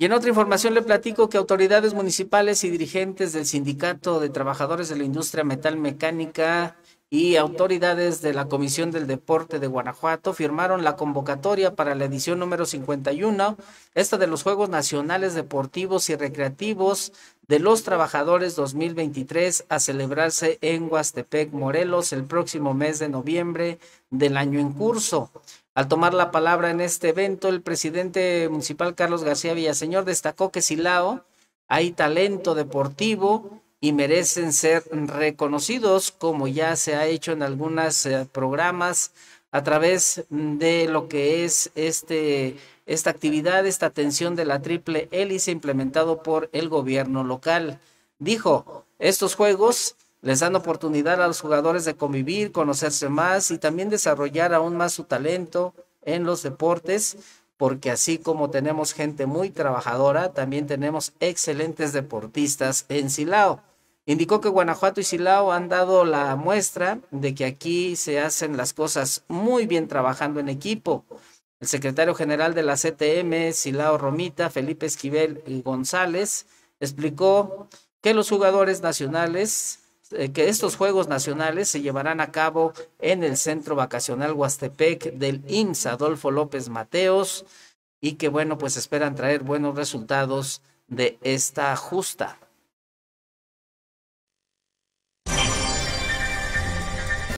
Y en otra información le platico que autoridades municipales y dirigentes del Sindicato de Trabajadores de la Industria Metal Mecánica y autoridades de la Comisión del Deporte de Guanajuato firmaron la convocatoria para la edición número 51, esta de los Juegos Nacionales Deportivos y Recreativos de los Trabajadores 2023 a celebrarse en Huastepec, Morelos, el próximo mes de noviembre del año en curso. Al tomar la palabra en este evento, el presidente municipal Carlos García Villaseñor destacó que Silao hay talento deportivo y merecen ser reconocidos como ya se ha hecho en algunos eh, programas a través de lo que es este esta actividad, esta atención de la triple hélice implementado por el gobierno local. Dijo, estos juegos les dan oportunidad a los jugadores de convivir, conocerse más y también desarrollar aún más su talento en los deportes, porque así como tenemos gente muy trabajadora, también tenemos excelentes deportistas en Silao. Indicó que Guanajuato y Silao han dado la muestra de que aquí se hacen las cosas muy bien trabajando en equipo. El secretario general de la CTM, Silao Romita, Felipe Esquivel y González, explicó que los jugadores nacionales, eh, que estos juegos nacionales se llevarán a cabo en el centro vacacional Huastepec del INSA Adolfo López Mateos y que bueno, pues esperan traer buenos resultados de esta justa.